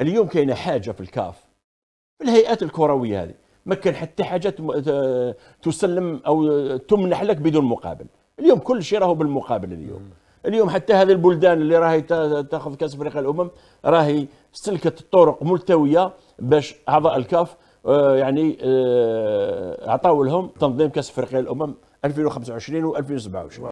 اليوم كاينه حاجه في الكاف في الهيئات الكرويه هذه ما كان حتى حاجه تسلم او تمنح لك بدون مقابل اليوم كل شيء راهو بالمقابل اليوم اليوم حتى هذه البلدان اللي راهي تاخذ كاس افريقيا الامم راهي سلكت طرق ملتويه باش اعضاء الكاف آه، يعني اعطاو آه، لهم تنظيم كاس افريقيا الامم 2025 و2027